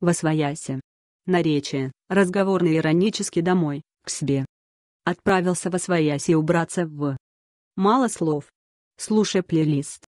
Восвояси. Наречие, разговорный иронически домой, к себе. Отправился восвояси убраться в... Мало слов. Слушай плейлист.